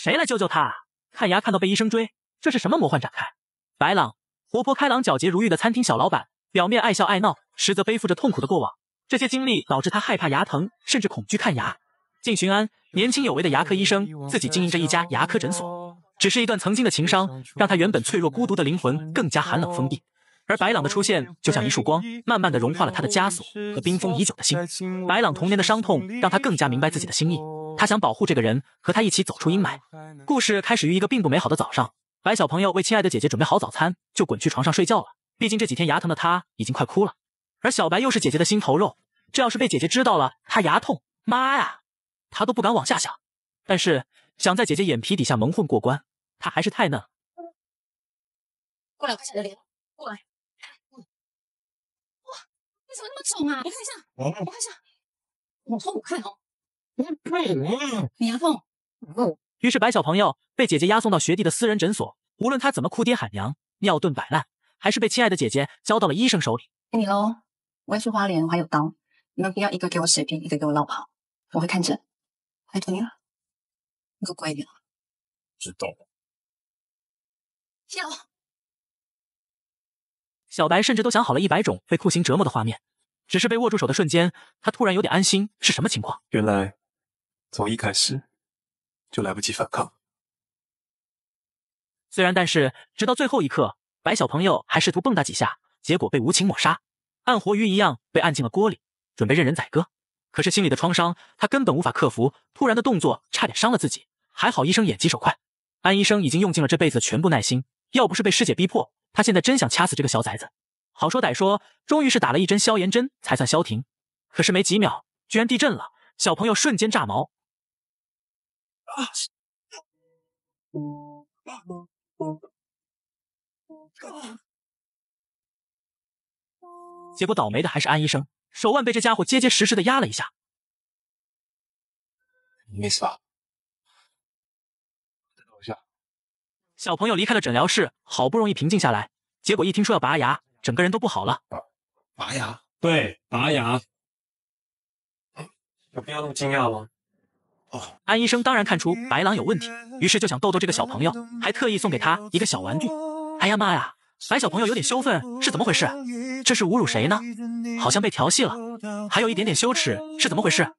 谁来救救他啊！看牙看到被医生追，这是什么魔幻展开？白朗，活泼开朗、皎洁如玉的餐厅小老板，表面爱笑爱闹，实则背负着痛苦的过往。这些经历导致他害怕牙疼，甚至恐惧看牙。靳寻安，年轻有为的牙科医生，自己经营着一家牙科诊所。只是一段曾经的情伤，让他原本脆弱孤独的灵魂更加寒冷封闭。而白朗的出现，就像一束光，慢慢的融化了他的枷锁和冰封已久的心。白朗童年的伤痛，让他更加明白自己的心意。他想保护这个人，和他一起走出阴霾。故事开始于一个并不美好的早上，白小朋友为亲爱的姐姐准备好早餐，就滚去床上睡觉了。毕竟这几天牙疼的他已经快哭了。而小白又是姐姐的心头肉，这要是被姐姐知道了，他牙痛，妈呀，他都不敢往下想。但是想在姐姐眼皮底下蒙混过关，他还是太嫩。过来，快点，李老，过来。哇，你怎么那么肿啊？我看一下，我看一下，我说五看哦。牙缝。于是白小朋友被姐姐押送到学弟的私人诊所，无论他怎么哭爹喊娘、尿遁摆烂，还是被亲爱的姐姐交到了医生手里。你喽，我也是花莲，我还有刀，你们不要一个给我使皮，一个给我闹跑，我会看诊，拜疼你，你我乖一点知道了。叶小白甚至都想好了一百种被酷刑折磨的画面，只是被握住手的瞬间，他突然有点安心，是什么情况？原来。从一开始就来不及反抗，虽然但是直到最后一刻，白小朋友还试图蹦跶几下，结果被无情抹杀，按活鱼一样被按进了锅里，准备任人宰割。可是心里的创伤他根本无法克服，突然的动作差点伤了自己，还好医生眼疾手快，安医生已经用尽了这辈子全部耐心，要不是被师姐逼迫，他现在真想掐死这个小崽子。好说歹说，终于是打了一针消炎针才算消停。可是没几秒，居然地震了，小朋友瞬间炸毛。结果倒霉的还是安医生，手腕被这家伙结结实实的压了一下。你没事吧？下。小朋友离开了诊疗室，好不容易平静下来，结果一听说要拔牙，整个人都不好了。拔牙？对，拔牙。有必要那么惊讶吗？安医生当然看出白狼有问题，于是就想逗逗这个小朋友，还特意送给他一个小玩具。哎呀妈呀！白小朋友有点羞愤，是怎么回事？这是侮辱谁呢？好像被调戏了，还有一点点羞耻，是怎么回事？